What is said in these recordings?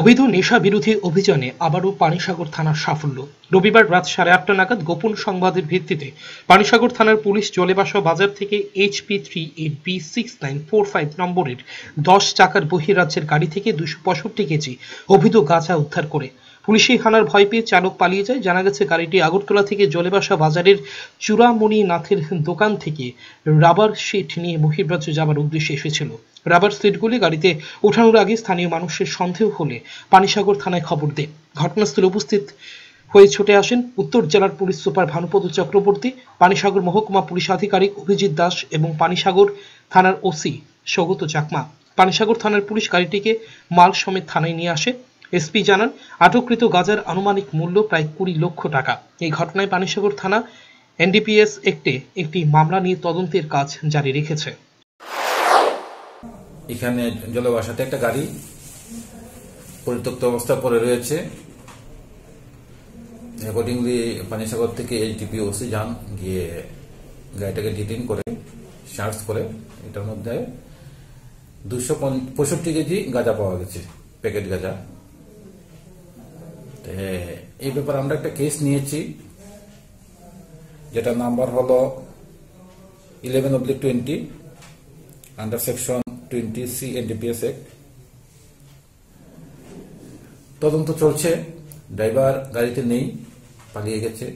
অবৈধ নেশা বিরোধী অভিযানে আবারও পানিসাগর থানার সাফল্য রবিবার রাত সাড়ে আটটা নাগাদ গোপন সংবাদের ভিত্তিতে পানিসাগর থানার পুলিশ জলেবাসা বাজার থেকে HP three eight B six nine four five নম্বরের দশ চাকার বহিরাজ্যের গাড়ি থেকে দুশো পঁয়ষট্টি কেজি অবৈধ গাঁজা উদ্ধার করে পুলিশি হানার ভয় পেয়ে চালক পালিয়ে যায় জানা গেছে গাড়িটি আগরতলা থেকে জলেবাসা বাজারের চূড়ামণি নাথের দোকান থেকে রাবার শিট নিয়ে বহির্রাজ্যে যাবার উদ্দেশ্যে এসেছিল রাবার সিটগুলি গাড়িতে ওঠানোর আগে স্থানীয় মানুষের সন্দেহ হলে পানিসাগর থানায় খবর দেয় ঘটনাস্থলে উপস্থিত হয়ে ছুটে আসেন উত্তর জেলার পুলিশ সুপার ভানুপদ চক্রবর্তী পানিসাগর মহকুমা পুলিশ আধিকারিক অভিজিৎ দাস এবং পানিসাগর থানার ওসি সৌগত চাকমা পানিসাগর থানার পুলিশ গাড়িটিকে মাল সমেত থানায় নিয়ে আসে এসপি জানান আটককৃত গাজার আনুমানিক মূল্য প্রায় কুড়ি লক্ষ টাকা এই ঘটনায় পানিসাগর থানা এনডিপিএস একটে একটি মামলা নিয়ে তদন্তের কাজ জারি রেখেছে এখানে জলবাসাতে একটা গাড়ি পরিত্যক্ত অবস্থা পরে রয়েছে অ্যাকর্ডিংলি পানিসাগর থেকে এইচডিপি ওসি যান গিয়ে গাড়িটাকে ডিটেন করে সার্চ করে এটার মধ্যে দুশো পঁয়ষট্টি কেজি গাঁজা পাওয়া গেছে প্যাকেট গাঁজা এই ব্যাপারে আমরা একটা কেস নিয়েছি যেটা নাম্বার হলো eleven oblique twenty under section twenty C NDPS তদন্ত চলছে ড্রাইভার গাড়িতে নেই পালিয়ে গেছে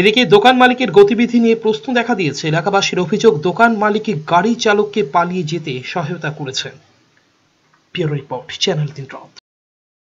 এদিকে দোকান মালিকের গতিবিধি নিয়ে প্রশ্ন দেখা দিয়েছে এলাকাবাসীর অভিযোগ দোকান মালিক গাড়ি চালককে পালিয়ে যেতে সহায়তা করেছেন রিপোর্ট চ্যানেল তিন